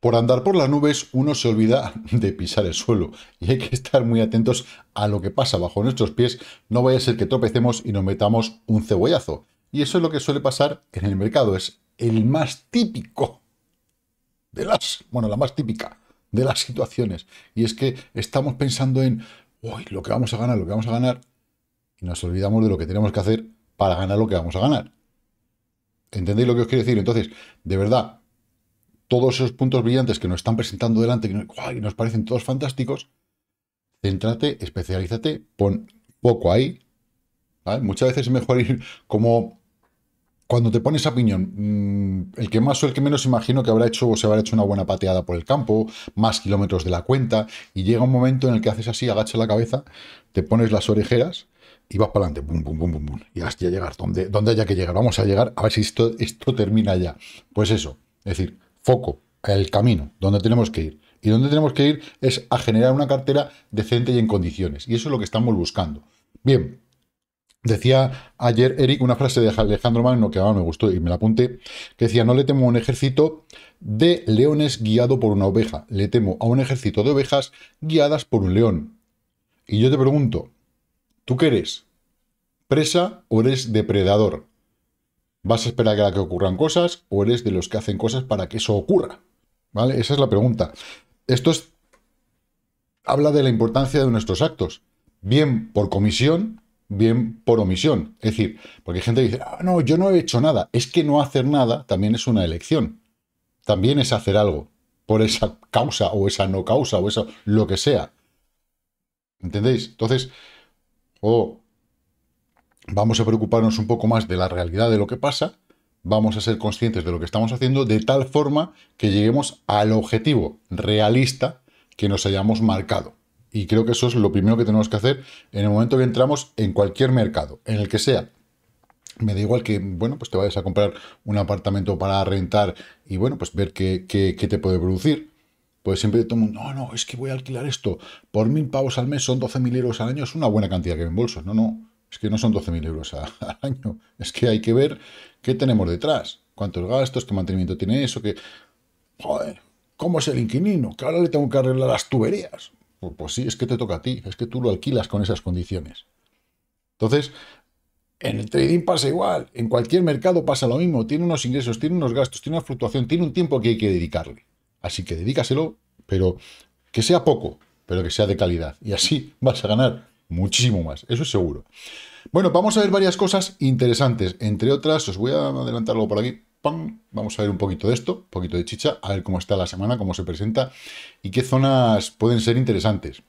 Por andar por las nubes uno se olvida de pisar el suelo y hay que estar muy atentos a lo que pasa bajo nuestros pies, no vaya a ser que tropecemos y nos metamos un cebollazo. Y eso es lo que suele pasar en el mercado, es el más típico de las, bueno, la más típica de las situaciones. Y es que estamos pensando en, uy, lo que vamos a ganar, lo que vamos a ganar, y nos olvidamos de lo que tenemos que hacer para ganar lo que vamos a ganar. ¿Entendéis lo que os quiero decir? Entonces, de verdad, todos esos puntos brillantes que nos están presentando delante, que nos, parecen todos fantásticos, céntrate, especialízate, pon poco ahí. ¿vale? Muchas veces es mejor ir como cuando te pones a piñón, mm, el que más o el que menos imagino que habrá hecho o se habrá hecho una buena pateada por el campo, más kilómetros de la cuenta, y llega un momento en el que haces así, agacha la cabeza, te pones las orejeras y vas para adelante, bum pum, pum, pum, y hasta llegar, donde, donde haya que llegar, vamos a llegar, a ver si esto, esto termina ya. Pues eso, es decir, foco, el camino, donde tenemos que ir. Y donde tenemos que ir es a generar una cartera decente y en condiciones. Y eso es lo que estamos buscando. Bien, decía ayer Eric una frase de Alejandro Magno que ahora me gustó y me la apunté, que decía, no le temo a un ejército de leones guiado por una oveja, le temo a un ejército de ovejas guiadas por un león. Y yo te pregunto, ¿tú qué eres? ¿Presa o eres depredador? ¿Vas a esperar a que ocurran cosas o eres de los que hacen cosas para que eso ocurra? ¿Vale? Esa es la pregunta. Esto es, habla de la importancia de nuestros actos, bien por comisión, bien por omisión. Es decir, porque hay gente dice, ah, no, yo no he hecho nada. Es que no hacer nada también es una elección. También es hacer algo por esa causa o esa no causa o eso, lo que sea. ¿Entendéis? Entonces, o oh, vamos a preocuparnos un poco más de la realidad de lo que pasa, vamos a ser conscientes de lo que estamos haciendo, de tal forma que lleguemos al objetivo realista que nos hayamos marcado. Y creo que eso es lo primero que tenemos que hacer en el momento que entramos en cualquier mercado, en el que sea. Me da igual que, bueno, pues te vayas a comprar un apartamento para rentar y, bueno, pues ver qué, te puede producir. Pues siempre todo el mundo, no, no, es que voy a alquilar esto por mil pavos al mes, son 12 mil euros al año, es una buena cantidad que me embolso. No, no, es que no son 12.000 euros al año. Es que hay que ver qué tenemos detrás. Cuántos gastos, qué mantenimiento tiene eso, que Joder, ¿cómo es el inquilino? Que ahora le tengo que arreglar las tuberías. Pues, pues sí, es que te toca a ti. Es que tú lo alquilas con esas condiciones. Entonces, en el trading pasa igual. En cualquier mercado pasa lo mismo. Tiene unos ingresos, tiene unos gastos, tiene una fluctuación, tiene un tiempo que hay que dedicarle. Así que dedícaselo, pero que sea poco, pero que sea de calidad. Y así vas a ganar muchísimo más, eso es seguro. Bueno, vamos a ver varias cosas interesantes. Entre otras, os voy a adelantar algo por aquí. ¡Pam! Vamos a ver un poquito de esto, un poquito de chicha, a ver cómo está la semana, cómo se presenta y qué zonas pueden ser interesantes.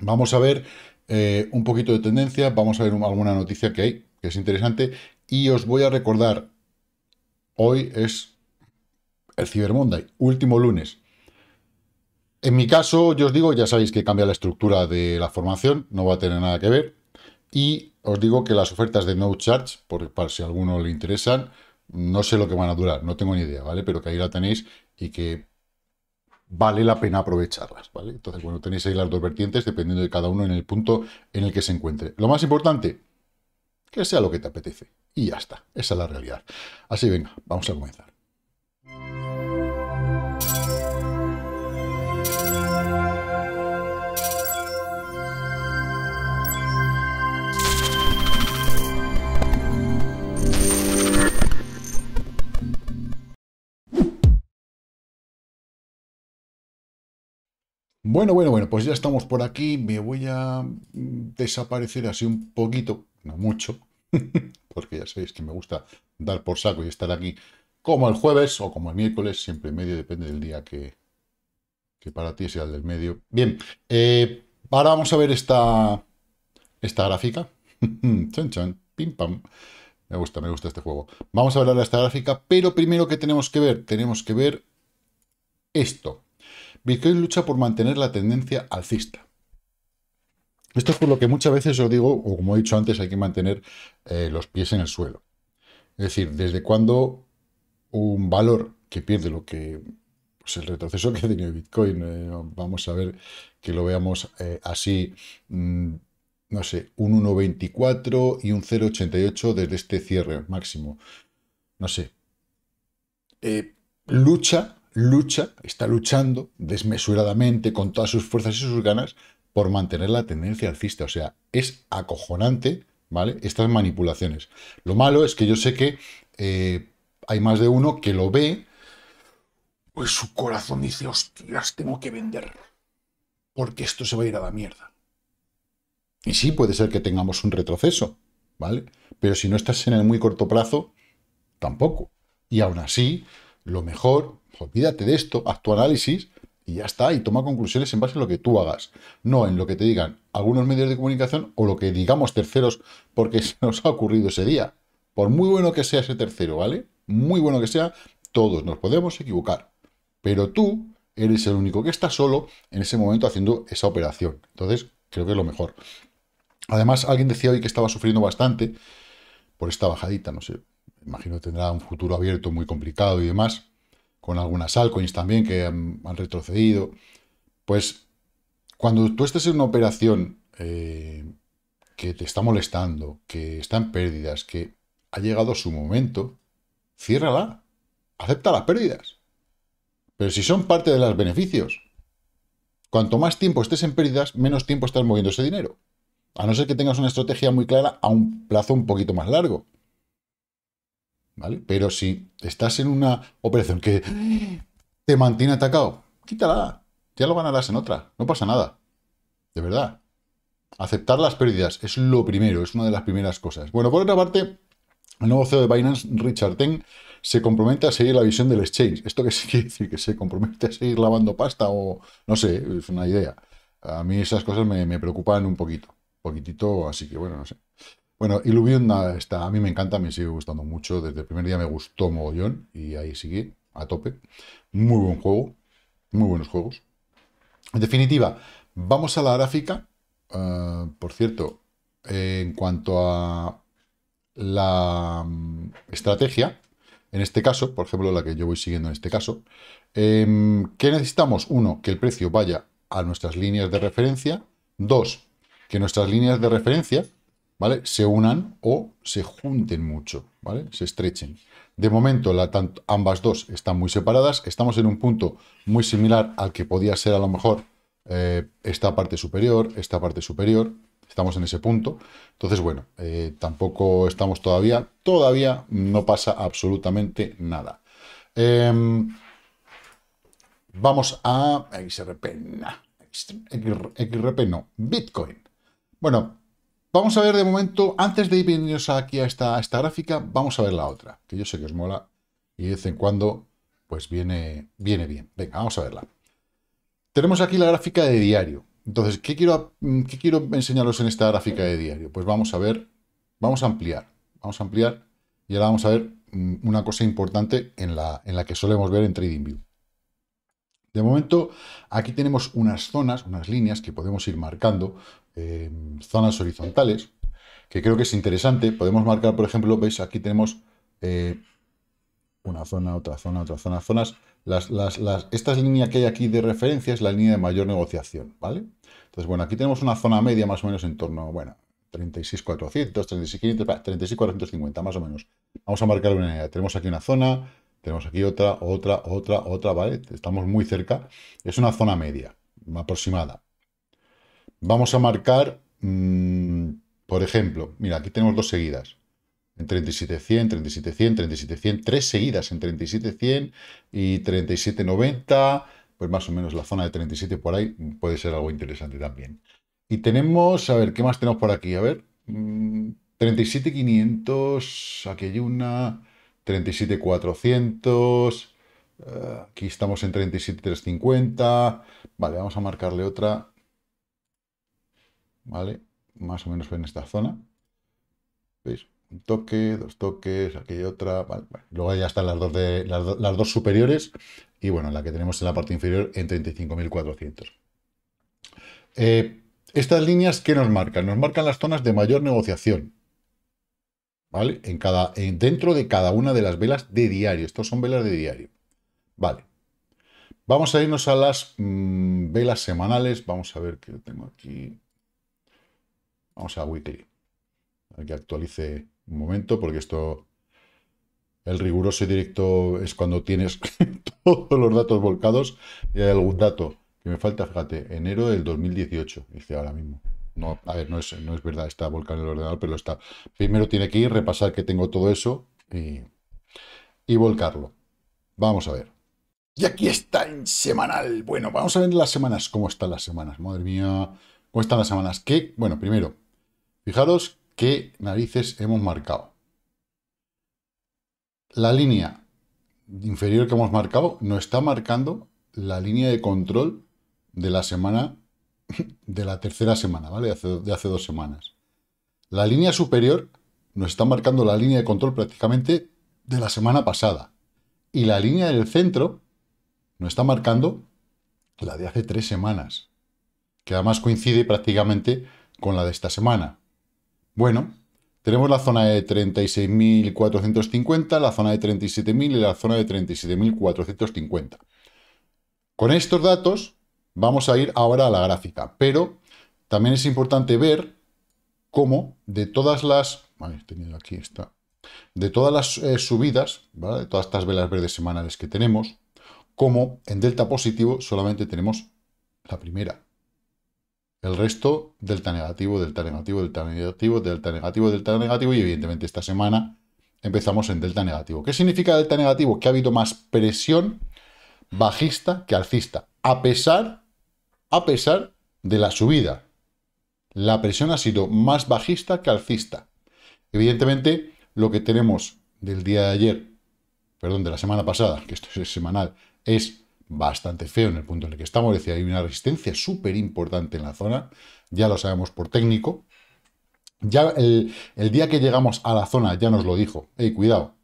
Vamos a ver eh, un poquito de tendencia, vamos a ver alguna noticia que hay, que es interesante. Y os voy a recordar, hoy es el Cyber Monday, último lunes. En mi caso, yo os digo, ya sabéis que cambia la estructura de la formación, no va a tener nada que ver. Y os digo que las ofertas de no charge, por, si a alguno le interesan, no sé lo que van a durar, no tengo ni idea, ¿vale? Pero que ahí la tenéis y que vale la pena aprovecharlas, ¿vale? Entonces, bueno, tenéis ahí las dos vertientes, dependiendo de cada uno en el punto en el que se encuentre. Lo más importante, que sea lo que te apetece. Y ya está, esa es la realidad. Así venga, vamos a comenzar. Bueno, bueno, bueno, pues ya estamos por aquí. Me voy a mm, desaparecer así un poquito, no mucho, porque ya sabéis que me gusta dar por saco y estar aquí como el jueves o como el miércoles, siempre en medio, depende del día que, que para ti sea el del medio. Bien, eh, ahora vamos a ver esta, esta gráfica. chan, chan, pim, pam. Me gusta, me gusta este juego. Vamos a ver de esta gráfica, pero primero que tenemos que ver, tenemos que ver esto. Bitcoin lucha por mantener la tendencia alcista. Esto es por lo que muchas veces os digo, o como he dicho antes, hay que mantener eh, los pies en el suelo. Es decir, desde cuando un valor que pierde lo que pues, el retroceso que ha tenido Bitcoin, eh, vamos a ver que lo veamos eh, así, mm, no sé, un 1.24 y un 0.88 desde este cierre máximo. No sé. lucha lucha, está luchando desmesuradamente con todas sus fuerzas y sus ganas por mantener la tendencia alcista. O sea, es acojonante, ¿vale? Estas manipulaciones. Lo malo es que yo sé que eh, hay más de uno que lo ve, pues su corazón dice, hostias, tengo que vender, porque esto se va a ir a la mierda. Y sí, puede ser que tengamos un retroceso, ¿vale? Pero si no estás en el muy corto plazo, tampoco. Y aún así, lo mejor olvídate de esto, haz tu análisis y ya está, y toma conclusiones en base a lo que tú hagas, no en lo que te digan algunos medios de comunicación o lo que digamos terceros porque se nos ha ocurrido ese día. Por muy bueno que sea ese tercero, ¿vale? Muy bueno que sea, todos nos podemos equivocar. Pero tú eres el único que está solo en ese momento haciendo esa operación. Entonces, creo que es lo mejor. Además, alguien decía hoy que estaba sufriendo bastante por esta bajadita, no sé, imagino que tendrá un futuro abierto muy complicado y demás con algunas altcoins también que han, retrocedido. Pues cuando tú estés en una operación eh, que te está molestando, que está en pérdidas, que ha llegado su momento, ciérrala, acepta las pérdidas. Pero si son parte de los beneficios, cuanto más tiempo estés en pérdidas, menos tiempo estás moviendo ese dinero. A no ser que tengas una estrategia muy clara a un plazo un poquito más largo. Pero si estás en una operación que te mantiene atacado, quítala, ya lo ganarás en otra, no pasa nada, de verdad. Aceptar las pérdidas es lo primero, es una de las primeras cosas. Bueno, por otra parte, el nuevo CEO de Binance, Richard Teng, se compromete a seguir la visión del exchange. ¿Esto qué quiere decir? ¿Que se compromete a seguir lavando pasta o no sé? Es una idea. A mí esas cosas me, me preocupan un poquito, poquitito, así que bueno, no sé. Bueno, Illuvium está, a mí me encanta, me sigue gustando mucho. Desde el primer día me gustó mogollón y ahí sigue a tope. Muy buen juego, muy buenos juegos. En definitiva, vamos a la gráfica. Ah, por cierto, en cuanto a la mm, estrategia, en este caso, por ejemplo, la que yo voy siguiendo en este caso, em, ¿qué necesitamos? Uno, que el precio vaya a nuestras líneas de referencia. Dos, que nuestras líneas de referencia ¿vale? Se unan o se junten mucho, ¿vale? Se estrechen. De momento, ambas dos están muy separadas. Estamos en un punto muy similar al que podía ser a lo mejor esta parte superior, esta parte superior. Estamos en ese punto. Entonces, bueno, tampoco estamos todavía, todavía no pasa absolutamente nada. vamos a XRP, XRP no, Bitcoin. Bueno, Vamos a ver de momento, antes de irnos aquí a esta, esta gráfica, vamos a ver la otra, que yo sé que os mola y de vez en cuando pues viene, viene bien. Venga, vamos a verla. Tenemos aquí la gráfica de diario. Entonces, ¿qué quiero, mm, quiero enseñaros en esta gráfica de diario? Pues vamos a ver, vamos a ampliar, vamos a ampliar y ahora vamos a ver mm, una cosa importante en la, en la que solemos ver en TradingView. De momento, aquí tenemos unas zonas, unas líneas que podemos ir marcando, eh, zonas horizontales, que creo que es interesante. Podemos marcar, por ejemplo, veis, aquí tenemos eh, una zona, otra zona, otra zona, zonas. Las, las, esta línea que hay aquí de referencia es la línea de mayor negociación, ¿vale? Entonces, bueno, aquí tenemos una zona media más o menos en torno, bueno, 36,400, 36,450, más o menos. Vamos a marcar una línea. Tenemos aquí una zona, tenemos aquí otra, otra, otra, otra, ¿vale? Estamos muy cerca. Es una zona media, aproximada. Vamos a marcar, mm, por ejemplo, mira, aquí tenemos dos seguidas. En 37.100, 37.100, 37.100, tres seguidas en 37.100 y 37.90, pues más o menos la zona de 37 por ahí puede ser algo interesante también. Y tenemos, a ver, ¿qué más tenemos por aquí? A ver, 37.500, mm, aquí hay una... 37,400. Eh, aquí estamos en 37,350. Vale, vamos a marcarle otra. Vale, más o menos en esta zona. ¿Veis? Un toque, dos toques, aquí hay otra. Luego ya están las dos, de, las, dos superiores. Y bueno, la que tenemos en la parte inferior en 35.400. Eh, estas líneas, ¿qué nos marcan? Nos marcan las zonas de mayor negociación. ¿vale? En cada, en, dentro de cada una de las velas de diario. Estos son velas de diario. Vale. Vamos a irnos a las mm, velas semanales. Vamos a ver qué tengo aquí. Vamos a Weekly. A que actualice un momento, porque esto... El riguroso y directo es cuando tienes todos los datos volcados. Y hay algún dato que me falta, fíjate, enero del 2018, dice ahora mismo. No, a ver, no es, verdad, está volcando el ordenador, pero está. Primero tiene que ir, repasar que tengo todo eso y, y volcarlo. Vamos a ver. Y aquí está en semanal. Bueno, vamos a ver las semanas. ¿Cómo están las semanas? Madre mía. ¿Cómo están las semanas? qué bueno, primero, fijaros qué narices hemos marcado. La línea inferior que hemos marcado no está marcando la línea de control de la semana de la tercera semana, ¿vale? De hace, dos semanas. La línea superior nos está marcando la línea de control prácticamente de la semana pasada. Y la línea del centro nos está marcando la de hace tres semanas, que además coincide prácticamente con la de esta semana. Bueno, tenemos la zona de 36.450, la zona de 37.000 y la zona de 37.450. Con estos datos Vamos a ir ahora a la gráfica, pero también es importante ver cómo de todas las... aquí esta. De todas las eh, subidas, de todas estas velas verdes semanales que tenemos, como en delta positivo solamente tenemos la primera. El resto, delta negativo, delta negativo, delta negativo, delta negativo, delta negativo, y evidentemente esta semana empezamos en delta negativo. ¿Qué significa delta negativo? Que ha habido más presión bajista que alcista, a pesar a pesar de la subida. La presión ha sido más bajista que alcista. Evidentemente, lo que tenemos del día de ayer, perdón, de la semana pasada, que esto es semanal, es bastante feo en el punto en el que estamos. Es decir, hay una resistencia súper importante en la zona, ya lo sabemos por técnico. Ya el, día que llegamos a la zona ya nos lo dijo, hey, cuidado,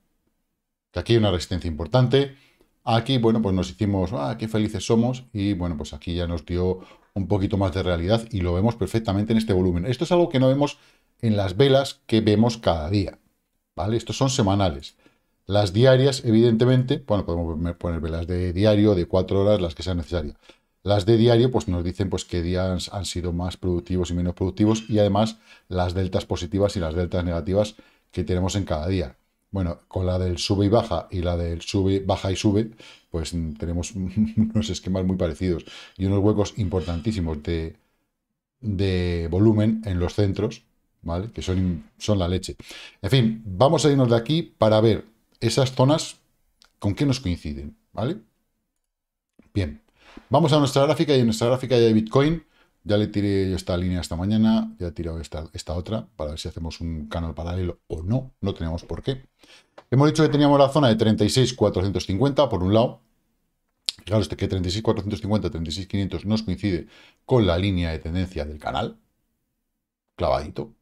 que aquí hay una resistencia importante, Aquí, bueno, pues nos hicimos, ah, qué felices somos, y bueno, pues aquí ya nos dio un poquito más de realidad y lo vemos perfectamente en este volumen. Esto es algo que no vemos en las velas que vemos cada día, ¿vale? Estos son semanales. Las diarias, evidentemente, bueno, podemos poner velas de diario, de cuatro horas, las que sean necesarias. Las de diario, pues nos dicen pues, qué días han sido más productivos y menos productivos, y además las deltas positivas y las deltas negativas que tenemos en cada día. Bueno, con la del sube y baja y la del sube, baja y sube, pues mm, tenemos unos esquemas muy parecidos y unos huecos importantísimos de, de volumen en los centros, ¿vale? Que son, son la leche. En fin, vamos a irnos de aquí para ver esas zonas con qué nos coinciden, ¿vale? Bien, vamos a nuestra gráfica y en nuestra gráfica ya hay Bitcoin ya le tiré esta línea esta mañana, ya he tirado esta, otra, para ver si hacemos un canal paralelo o no, no tenemos por qué. Hemos dicho que teníamos la zona de 36,450 por un lado. Fijaros este, que 36,450, 36,500 nos coincide con la línea de tendencia del canal. Clavadito.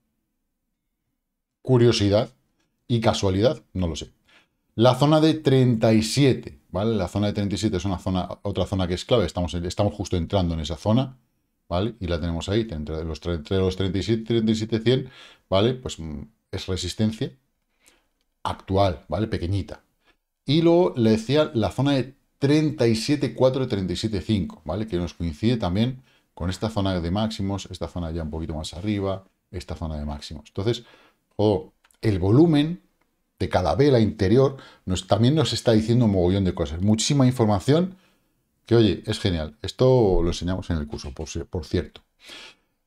Curiosidad y casualidad, no lo sé. La zona de 37, ¿vale? La zona de 37 es una zona, otra zona que es clave, estamos, estamos justo entrando en esa zona. ¿vale? Y la tenemos ahí, entre los, 37 y 37, 100, ¿vale? Pues mm, es resistencia actual, ¿vale? Pequeñita. Y luego le decía la zona de 37.4 37.5, ¿vale? Que nos coincide también con esta zona de máximos, esta zona ya un poquito más arriba, esta zona de máximos. Entonces, el volumen de cada vela interior nos, también nos está diciendo un mogollón de cosas. Muchísima información que oye, es genial. Esto lo enseñamos en el curso, por, cierto.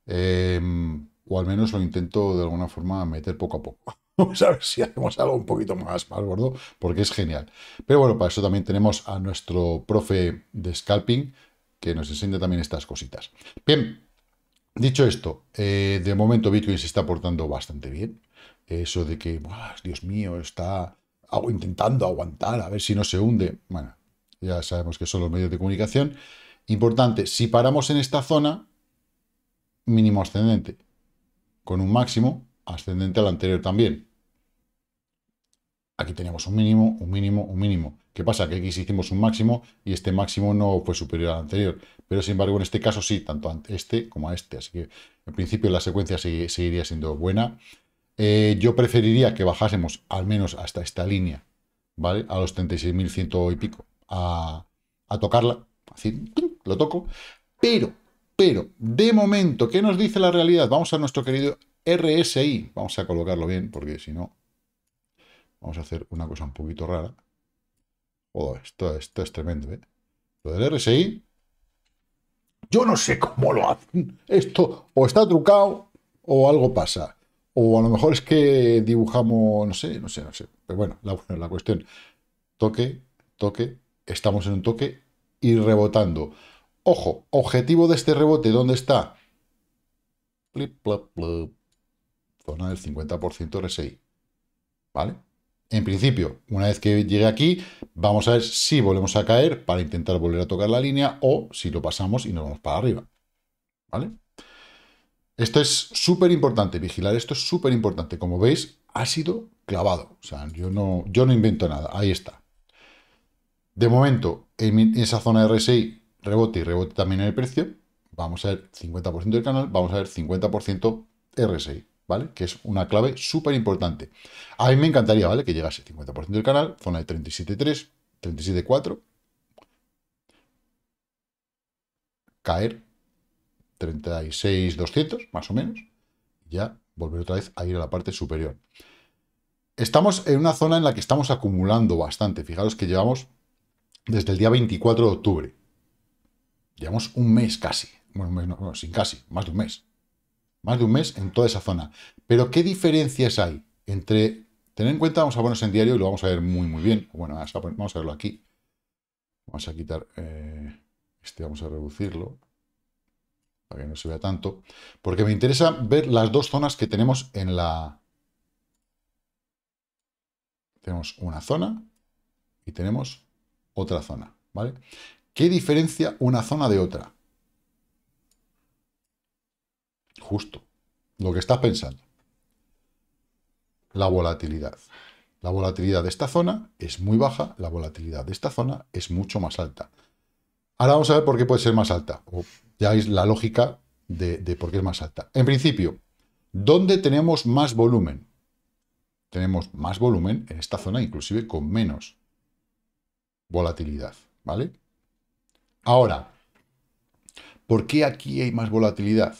Em, o al menos lo intento de alguna forma meter poco a poco. Vamos a ver si hacemos algo un poquito más, más gordo, porque es genial. Pero bueno, para eso también tenemos a nuestro profe de scalping, que nos enseña también estas cositas. Bien, dicho esto, eh, de momento Bitcoin se está portando bastante bien. Eso de que, Dios mío, está intentando aguantar, a ver si no se hunde. Bueno, ya sabemos que son los medios de comunicación. Importante, si paramos en esta zona, mínimo ascendente, con un máximo ascendente al anterior también. Aquí tenemos un mínimo, un mínimo, un mínimo. ¿Qué pasa? Que aquí hicimos un máximo y este máximo no fue superior al anterior. Pero sin embargo, en este caso sí, tanto a este como a este. Así que en principio la secuencia seguiría siendo buena. Eh, yo preferiría que bajásemos al menos hasta esta línea, ¿vale? A los 36.100 y pico a, tocarla. Así, lo toco. Pero, pero, de momento, ¿qué nos dice la realidad? Vamos a nuestro querido RSI. Vamos a colocarlo bien, porque si no, vamos a hacer una cosa un poquito rara. Oh, esto, esto es tremendo, ¿eh? Lo del RSI, yo no sé cómo lo hacen. Esto o está trucado o algo pasa. O a lo mejor es que dibujamos, no sé, no sé, no sé. Pero bueno, la cuestión, toque, toque, estamos en un toque y rebotando. Ojo, objetivo de este rebote, ¿dónde está? Zona del 50% RSI. ¿Vale? En principio, una vez que llegue aquí, vamos a ver si volvemos a caer para intentar volver a tocar la línea o si lo pasamos y nos vamos para arriba. ¿Vale? Esto es súper importante, vigilar esto es súper importante. Como veis, ha sido clavado. O sea, yo no, yo no invento nada. Ahí está. De momento, en esa zona de RSI, rebote y rebote también en el precio. Vamos a ver 50% del canal, vamos a ver 50% RSI, ¿vale? Que es una clave súper importante. A mí me encantaría, ¿vale? Que llegase 50% del canal, zona de 37.3, 37.4. Caer 36.200, más o menos. Ya volver otra vez a ir a la parte superior. Estamos en una zona en la que estamos acumulando bastante. Fijaros que llevamos desde el día 24 de octubre. Llevamos un mes casi. Bueno, un sin casi, más de un mes. Más de un mes en toda esa zona. Pero, ¿qué diferencias hay entre... Tener en cuenta, vamos a ponernos en diario y lo vamos a ver muy, muy bien. Bueno, vamos a verlo aquí. Vamos a quitar... Eh, este vamos a reducirlo para que no se vea tanto, porque me interesa ver las dos zonas que tenemos en la... Tenemos una zona y tenemos otra zona, ¿vale? ¿Qué diferencia una zona de otra? Justo, lo que estás pensando. La volatilidad. La volatilidad de esta zona es muy baja, la volatilidad de esta zona es mucho más alta. Ahora vamos a ver por qué puede ser más alta. ya veis la lógica de, de por qué es más alta. En principio, ¿dónde tenemos más volumen? Tenemos más volumen en esta zona, inclusive con menos volatilidad, ¿vale? Ahora, ¿por qué aquí hay más volatilidad?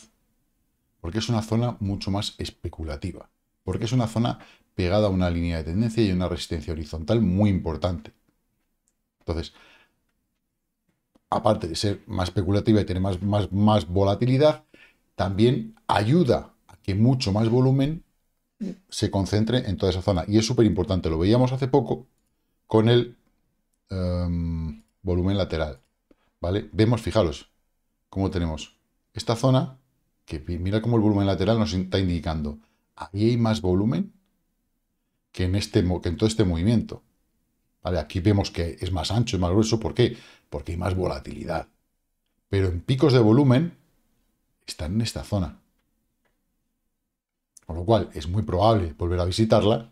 Porque es una zona mucho más especulativa, porque es una zona pegada a una línea de tendencia y una resistencia horizontal muy importante. Entonces, aparte de ser más especulativa y tener más, más, más volatilidad, también ayuda a que mucho más volumen se concentre en toda esa zona. Y es súper importante, lo veíamos hace poco con el Em, volumen lateral. ¿Vale? Vemos, fijaros, cómo tenemos esta zona, que mira cómo el volumen lateral nos está indicando. Ahí hay más volumen que en, este, que en todo este movimiento. ¿Vale? Aquí vemos que es más ancho, es más grueso. ¿Por qué? Porque hay más volatilidad. Pero en picos de volumen están en esta zona. Con lo cual, es muy probable volver a visitarla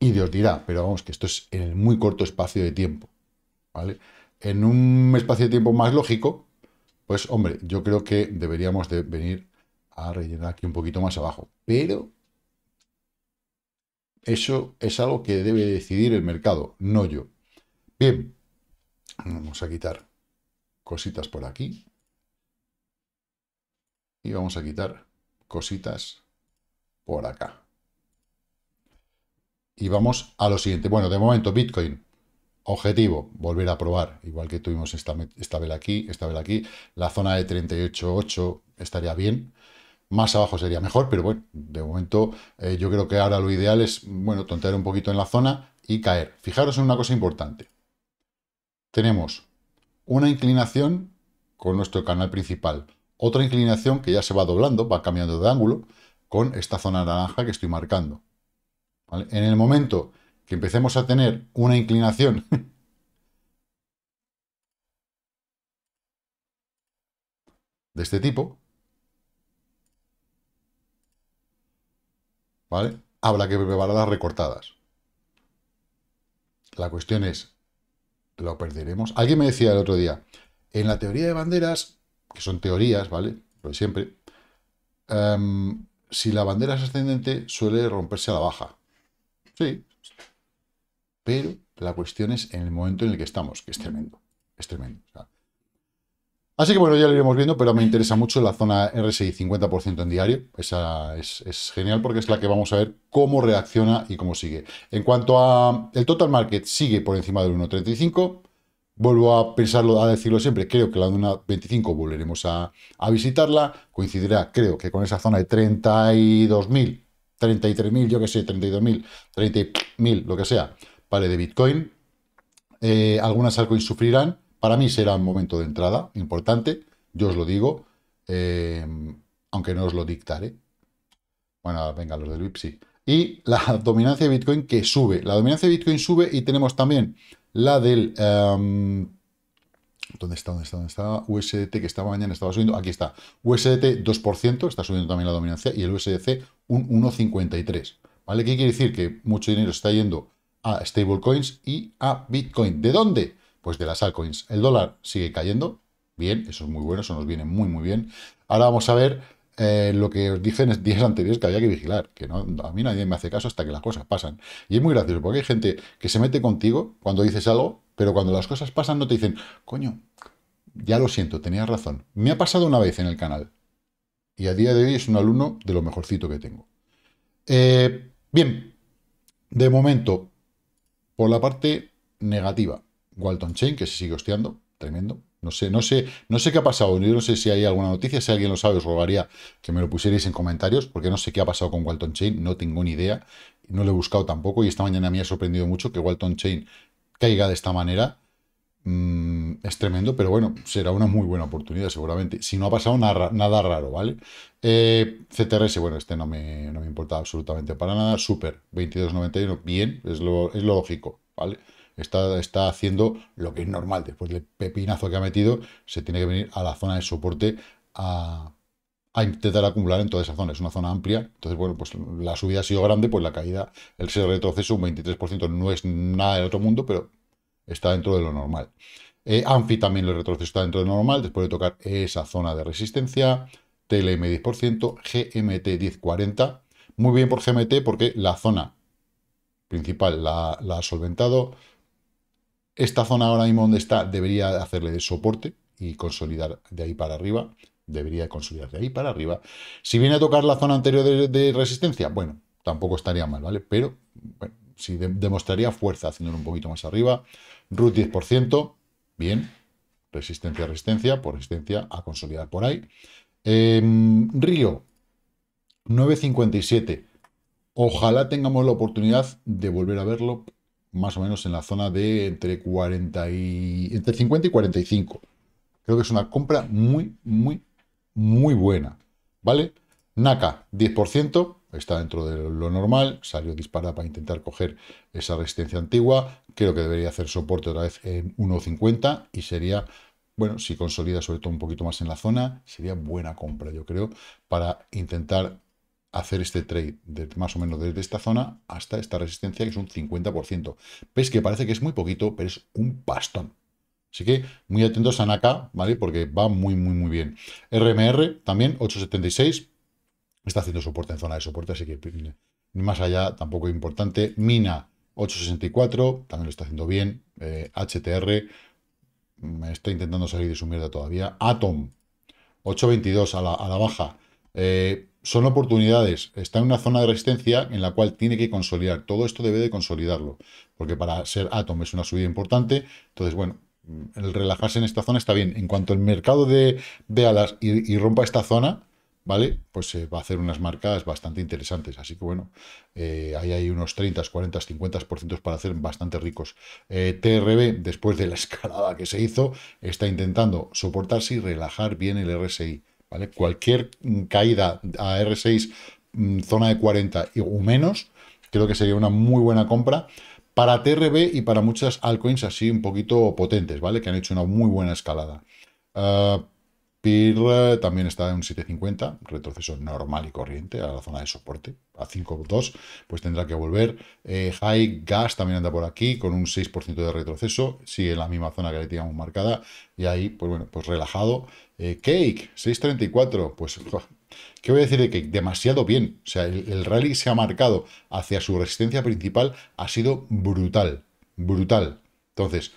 y Dios dirá, pero vamos, que esto es en el muy corto espacio de tiempo. ¿vale? En un espacio de tiempo más lógico, pues hombre, yo creo que deberíamos de venir a rellenar aquí un poquito más abajo. Pero eso es algo que debe decidir el mercado, no yo. Bien, vamos a quitar cositas por aquí. Y vamos a quitar cositas por acá. Y vamos a lo siguiente. Bueno, de momento, Bitcoin. Objetivo, volver a probar, igual que tuvimos esta, esta vela aquí, esta vela aquí. La zona de 38.8 estaría bien. Más abajo sería mejor, pero bueno, de momento eh, yo creo que ahora lo ideal es, bueno, tontear un poquito en la zona y caer. Fijaros en una cosa importante. Tenemos una inclinación con nuestro canal principal. Otra inclinación que ya se va doblando, va cambiando de ángulo, con esta zona naranja que estoy marcando. En el momento que empecemos a tener una inclinación de este tipo, ¿vale? Habrá que preparar las recortadas. La cuestión es, ¿lo perderemos? Alguien me decía el otro día, en la teoría de banderas, que son teorías, ¿vale? Lo siempre, em, si la bandera es ascendente, suele romperse a la baja. Sí. Pero la cuestión es en el momento en el que estamos, que es tremendo. Es tremendo. Así que bueno, ya lo iremos viendo, pero me interesa mucho la zona RSI 50% en diario. Esa es, genial porque es la que vamos a ver cómo reacciona y cómo sigue. En cuanto a el total market, sigue por encima del 1.35. Vuelvo a pensarlo, a decirlo siempre, creo que la de 1.25 volveremos a, a visitarla. Coincidirá, creo que con esa zona de 32.000 33.000, yo que sé, 32.000, 30.000, lo que sea, vale, de Bitcoin. Eh, algunas altcoins sufrirán. Para mí será un momento de entrada importante, yo os lo digo, eh, aunque no os lo dictaré. Bueno, venga, los del VIP sí. Y la dominancia de Bitcoin que sube. La dominancia de Bitcoin sube y tenemos también la del em, ¿Dónde está? ¿Dónde está? ¿Dónde está? USDT que estaba mañana estaba subiendo. Aquí está. USDT 2%, está subiendo también la dominancia, y el USDC un 1,53. ¿Vale? ¿Qué quiere decir? Que mucho dinero está yendo a stablecoins y a Bitcoin. ¿De dónde? Pues de las altcoins. El dólar sigue cayendo. Bien, eso es muy bueno, eso nos viene muy, muy bien. Ahora vamos a ver eh, lo que os dije en días anteriores que había que vigilar, que no, a mí nadie me hace caso hasta que las cosas pasan. Y es muy gracioso porque hay gente que se mete contigo cuando dices algo pero cuando las cosas pasan no te dicen, coño, ya lo siento, tenías razón. Me ha pasado una vez en el canal. Y a día de hoy es un alumno de lo mejorcito que tengo. Eh, bien, de momento, por la parte negativa, Walton Chain, que se sigue hosteando, tremendo. No sé, no sé, no sé qué ha pasado. Yo no sé si hay alguna noticia. Si alguien lo sabe, os rogaría que me lo pusierais en comentarios, porque no sé qué ha pasado con Walton Chain, no tengo ni idea. No lo he buscado tampoco. Y esta mañana me ha sorprendido mucho que Walton Chain caiga de esta manera mm, es tremendo, pero bueno, será una muy buena oportunidad seguramente. Si no ha pasado nada, nada raro, ¿vale? Eh, CTRS, bueno, este no me, no me importa absolutamente para nada. Super, 22.91, bien, es lo, es lógico, ¿vale? Está, está, haciendo lo que es normal. Después del pepinazo que ha metido, se tiene que venir a la zona de soporte a, a intentar acumular en toda esa zona. Es una zona amplia, entonces, bueno, pues la subida ha sido grande, pues la caída, el retroceso, un 23%, no es nada del otro mundo, pero está dentro de lo normal. Eh, Anfi también lo retroceso está dentro de lo normal, después de tocar esa zona de resistencia, TLM 10%, GMT 1040, muy bien por GMT porque la zona principal la, la ha solventado, esta zona ahora mismo donde está debería hacerle de soporte y consolidar de ahí para arriba, debería consolidar de ahí para arriba. Si viene a tocar la zona anterior de, resistencia, bueno, tampoco estaría mal, ¿vale? Pero bueno, si demostraría fuerza haciéndolo un poquito más arriba. Root 10%, bien. Resistencia, resistencia, por resistencia a consolidar por ahí. Em, Río, 9.57. Ojalá tengamos la oportunidad de volver a verlo más o menos en la zona de entre, 40 y, entre 50 y 45. Creo que es una compra muy, muy muy buena, ¿vale? NACA, 10%, está dentro de lo normal, salió disparada para intentar coger esa resistencia antigua, creo que debería hacer soporte otra vez en 1.50 y sería, bueno, si consolida sobre todo un poquito más en la zona, sería buena compra, yo creo, para intentar hacer este trade de, más o menos desde esta zona hasta esta resistencia que es un 50%. Ves que parece que es muy poquito, pero es un pastón. Así que muy atentos a Naka, ¿vale? Porque va muy, muy, muy bien. RMR también, 876. Está haciendo soporte en zona de soporte, así que ni más allá tampoco es importante. Mina, 864, también lo está haciendo bien. HTR, eh, me está intentando salir de su mierda todavía. Atom, 822 a la, baja. Eh, son oportunidades. Está en una zona de resistencia en la cual tiene que consolidar. Todo esto debe de consolidarlo, porque para ser Atom es una subida importante. Entonces, bueno, el relajarse en esta zona está bien. En cuanto el mercado de, alas y, rompa esta zona, ¿vale? Pues se va a hacer unas marcas bastante interesantes. Así que bueno, eh, ahí hay unos 30, 40, 50% para hacer bastante ricos. Eh, TRB, después de la escalada que se hizo, está intentando soportarse y relajar bien el RSI. ¿Vale? Cualquier caída a R6, mm, zona de 40 o menos, creo que sería una muy buena compra para TRB y para muchas altcoins así un poquito potentes, ¿vale? Que han hecho una muy buena escalada. Ah, PIR también está en un 750, retroceso normal y corriente a la zona de soporte, a 5.2, pues tendrá que volver. Eh, High Gas también anda por aquí con un 6% de retroceso, sigue en la misma zona que le teníamos marcada, y ahí, pues bueno, pues relajado. Eh, Cake, 6.34, pues ¿Qué voy a decir que demasiado bien? O sea, el, rally se ha marcado hacia su resistencia principal, ha sido brutal, brutal. Entonces,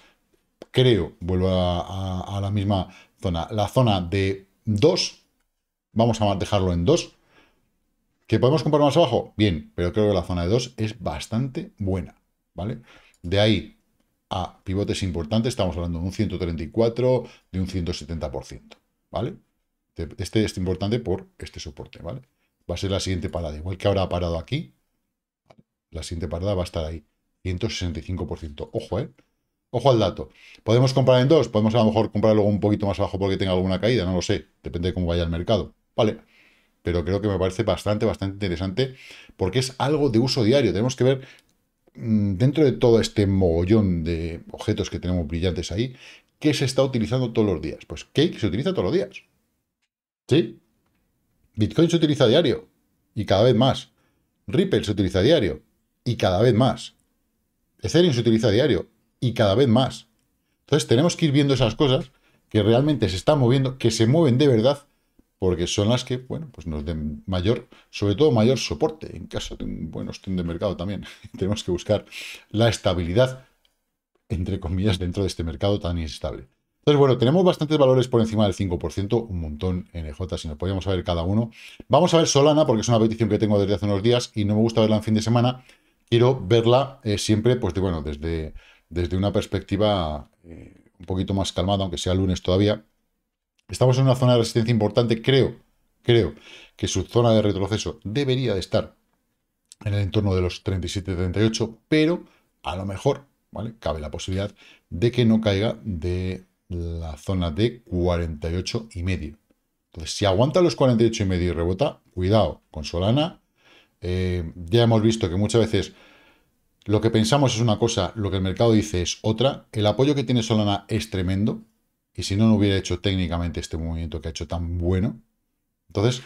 creo, vuelvo a, la misma zona, la zona de 2, vamos a dejarlo en 2. ¿Que podemos comprar más abajo? Bien, pero creo que la zona de 2 es bastante buena, ¿vale? De ahí a pivotes importantes, estamos hablando de un 134, de un 170%, ¿vale? Este, este es importante por este soporte, ¿vale? Va a ser la siguiente parada. Igual que ahora ha parado aquí, la siguiente parada va a estar ahí. 165%. Ojo, ¿eh? Ojo al dato. ¿Podemos comprar en dos? Podemos a lo mejor comprar luego un poquito más abajo porque tenga alguna caída, no lo sé. Depende de cómo vaya el mercado. Vale. Pero creo que me parece bastante, bastante interesante porque es algo de uso diario. Tenemos que ver mm, dentro de todo este mogollón de objetos que tenemos brillantes ahí, ¿qué se está utilizando todos los días? Pues que se utiliza todos los días. ¿Sí? Bitcoin se utiliza diario y cada vez más. Ripple se utiliza diario y cada vez más. Ethereum se utiliza diario y cada vez más. Entonces tenemos que ir viendo esas cosas que realmente se están moviendo, que se mueven de verdad, porque son las que, bueno, pues nos den mayor, sobre todo mayor soporte en caso de un buen ostión de mercado también. tenemos que buscar la estabilidad, entre comillas, dentro de este mercado tan inestable. Entonces, bueno, tenemos bastantes valores por encima del 5%, un montón NJ, si nos podíamos ver cada uno. Vamos a ver Solana, porque es una petición que tengo desde hace unos días y no me gusta verla en fin de semana. Quiero verla eh, siempre, pues, de, bueno, desde, desde una perspectiva eh, un poquito más calmada, aunque sea lunes todavía. Estamos en una zona de resistencia importante, creo, creo que su zona de retroceso debería de estar en el entorno de los 37-38, pero a lo mejor, ¿vale? Cabe la posibilidad de que no caiga de la zona de 48 y medio. Entonces, si aguanta los 48 y medio y rebota, cuidado con Solana. Eh, ya hemos visto que muchas veces lo que pensamos es una cosa, lo que el mercado dice es otra. El apoyo que tiene Solana es tremendo. Y si no, no hubiera hecho técnicamente este movimiento que ha hecho tan bueno. Entonces,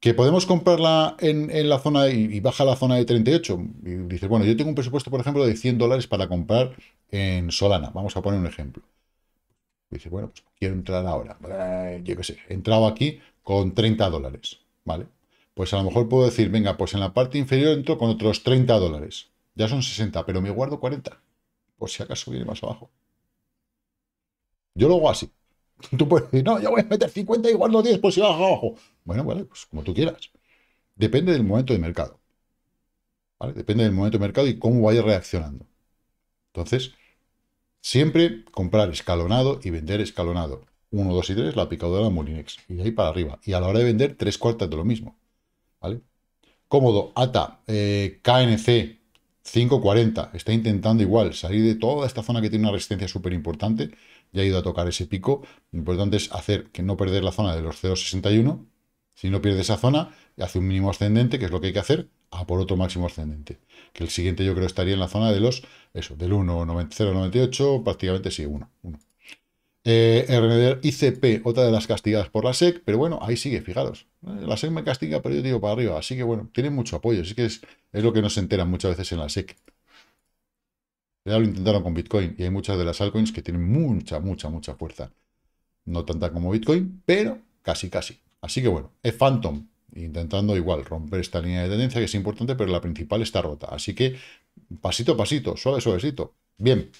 ¿Que podemos comprarla en, la zona y baja la zona de 38? Y dices, bueno, yo tengo un presupuesto, por ejemplo, de 100 dólares para comprar en Solana. Vamos a poner un ejemplo. Dice, bueno, pues quiero entrar ahora. Yo qué sé, he entrado aquí con 30 dólares, ¿vale? Pues a lo mejor puedo decir, venga, pues en la parte inferior entro con otros 30 dólares. Ya son 60, pero me guardo 40. Por si acaso viene más abajo. Yo lo hago así. Tú puedes decir, no, yo voy a meter 50 y guardo 10 por si baja abajo. Bueno, vale, pues como tú quieras. Depende del momento de mercado. ¿vale? Depende del momento de mercado y cómo vaya reaccionando. Entonces, Siempre comprar escalonado y vender escalonado. 1, 2 y 3, la picadura de la Molinex. Y ahí para arriba. Y a la hora de vender, tres cuartas de lo mismo. ¿Vale? Cómodo, ATA, eh, KNC, 5.40. Está intentando igual salir de toda esta zona que tiene una resistencia súper importante. Ya ha ido a tocar ese pico. Lo importante es hacer que no perder la zona de los 0.61 si no pierde esa zona, hace un mínimo ascendente, que es lo que hay que hacer, a por otro máximo ascendente. Que el siguiente yo creo estaría en la zona de los, eso, del 1,098, prácticamente sí, 1. 1. ICP, otra de las castigadas por la SEC, pero bueno, ahí sigue, fijaros. Eh, la SEC me castiga, pero yo digo para arriba, así que bueno, tiene mucho apoyo, así que es, lo que no se enteran muchas veces en la SEC. Ya lo intentaron con Bitcoin y hay muchas de las altcoins que tienen mucha, mucha, mucha fuerza. No tanta como Bitcoin, pero casi, casi. Así que bueno, es Phantom, intentando igual romper esta línea de tendencia que es importante, pero la principal está rota. Así que pasito a pasito, suave, suavecito. Bien,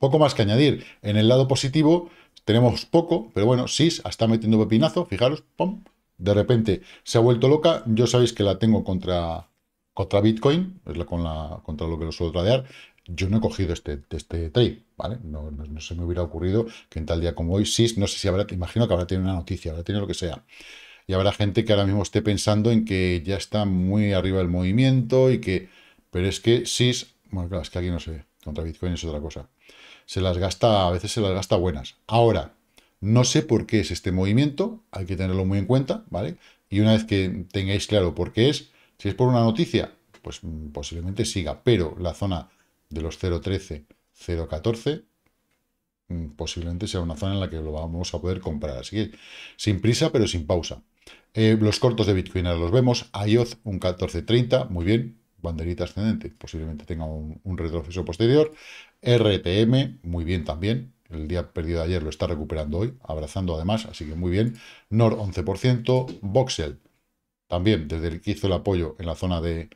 poco más que añadir. En el lado positivo tenemos poco, pero bueno, SIS está metiendo pepinazo, fijaros, pum, de repente se ha vuelto loca. Yo sabéis que la tengo contra, contra Bitcoin, es la, con la, contra lo que lo suelo tradear yo no he cogido este, este trade, ¿vale? No, se me hubiera ocurrido que en tal día como hoy, SIS, no sé si habrá, imagino que habrá tenido una noticia, habrá tenido lo que sea. Y habrá gente que ahora mismo esté pensando en que ya está muy arriba el movimiento y que... Pero es que SIS, bueno, claro, es que aquí no se contra Bitcoin es otra cosa. Se las gasta, a veces se las gasta buenas. Ahora, no sé por qué es este movimiento, hay que tenerlo muy en cuenta, ¿vale? Y una vez que tengáis claro por qué es, si es por una noticia, pues mm, posiblemente siga, pero la zona de los 0.13, 0.14, mm, posiblemente sea una zona en la que lo vamos a poder comprar. Así que sin prisa, pero sin pausa. Eh, los cortos de Bitcoin ahora los vemos. IOTS, un 14.30, muy bien. Banderita ascendente, posiblemente tenga un, retroceso posterior. RTM, muy bien también. El día perdido de ayer lo está recuperando hoy, abrazando además, así que muy bien. NOR 11%, Voxel, también desde el que hizo el apoyo en la zona de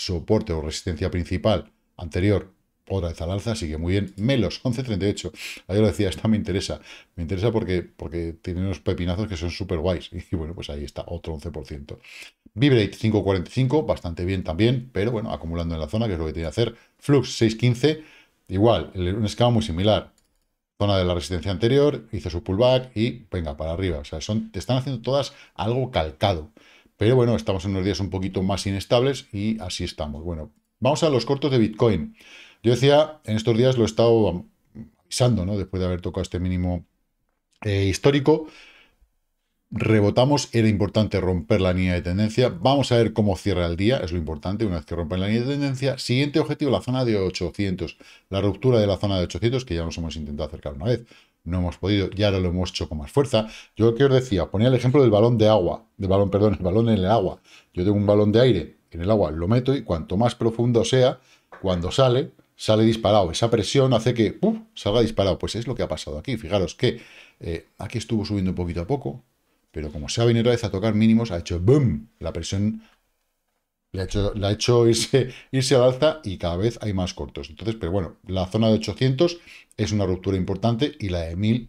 soporte o resistencia principal anterior otra vez al alza, sigue muy bien. Melos, 11.38. ahí lo decía, esta me interesa. Me interesa porque, porque tiene unos pepinazos que son súper guays. Y bueno, pues ahí está, otro 11%. Vibrate, 5.45, bastante bien también, pero bueno, acumulando en la zona, que es lo que tiene que hacer. Flux, 6.15, igual, un escala muy similar. Zona de la resistencia anterior, hizo su pullback y venga, para arriba. O sea, son, te están haciendo todas algo calcado. Pero bueno, estamos en unos días un poquito más inestables y así estamos. Bueno, vamos a los cortos de Bitcoin. Yo decía, en estos días lo he estado avisando, ¿no? Después de haber tocado este mínimo eh, histórico, rebotamos, era importante romper la línea de tendencia. Vamos a ver cómo cierra el día, es lo importante, una vez que rompen la línea de tendencia. Siguiente objetivo, la zona de 800, la ruptura de la zona de 800, que ya nos hemos intentado acercar una vez no hemos podido y ahora lo hemos hecho con más fuerza. Yo que os decía, ponía el ejemplo del balón de agua, del balón, perdón, el balón en el agua. Yo tengo un balón de aire en el agua, lo meto y cuanto más profundo sea, cuando sale, sale disparado. Esa presión hace que salga disparado. Pues es lo que ha pasado aquí. Fijaros que eh, aquí estuvo subiendo poquito a poco, pero como se ha venido vez a tocar mínimos, ha hecho ¡boom! La presión la ha hecho, ha irse, irse al alza y cada vez hay más cortos. Entonces, pero bueno, la zona de 800 es una ruptura importante y la de 1000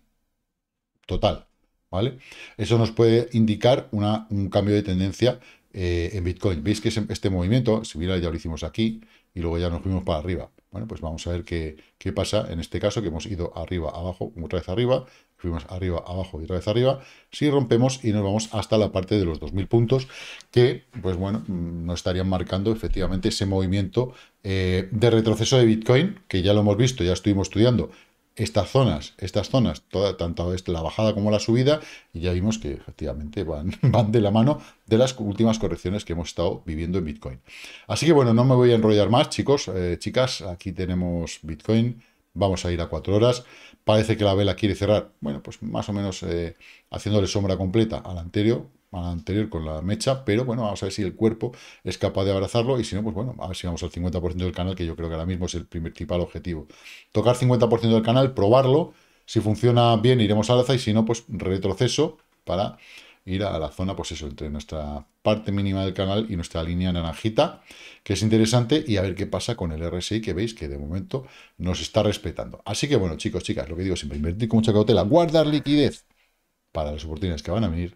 total, ¿vale? Eso nos puede indicar una, un cambio de tendencia eh, en Bitcoin. Veis que este movimiento, si mira, ya lo hicimos aquí y luego ya nos fuimos para arriba. Bueno, pues vamos a ver qué, qué, pasa en este caso, que hemos ido arriba, abajo, otra vez arriba, fuimos arriba, abajo y otra vez arriba. Si rompemos y nos vamos hasta la parte de los 2.000 puntos, que, pues bueno, mm, nos estarían marcando efectivamente ese movimiento eh, de retroceso de Bitcoin, que ya lo hemos visto, ya estuvimos estudiando estas zonas, estas zonas, toda, tanto la bajada como la subida, y ya vimos que efectivamente van, van de la mano de las últimas correcciones que hemos estado viviendo en Bitcoin. Así que bueno, no me voy a enrollar más, chicos, eh, chicas, aquí tenemos Bitcoin, vamos a ir a cuatro horas, parece que la vela quiere cerrar, bueno, pues más o menos eh, haciéndole sombra completa al anterior, anterior con la mecha, pero bueno, vamos a ver si el cuerpo es capaz de abrazarlo y si no, pues bueno, a ver si vamos al 50% del canal, que yo creo que ahora mismo es el principal objetivo. Tocar 50% del canal, probarlo, si funciona bien iremos al alza y si no, pues retroceso para ir a la zona, pues eso, entre nuestra parte mínima del canal y nuestra línea naranjita, que es interesante, y a ver qué pasa con el RSI, que veis que de momento nos está respetando. Así que bueno, chicos, chicas, lo que digo siempre, invertir con mucha cautela, guardar liquidez para las oportunidades que van a venir,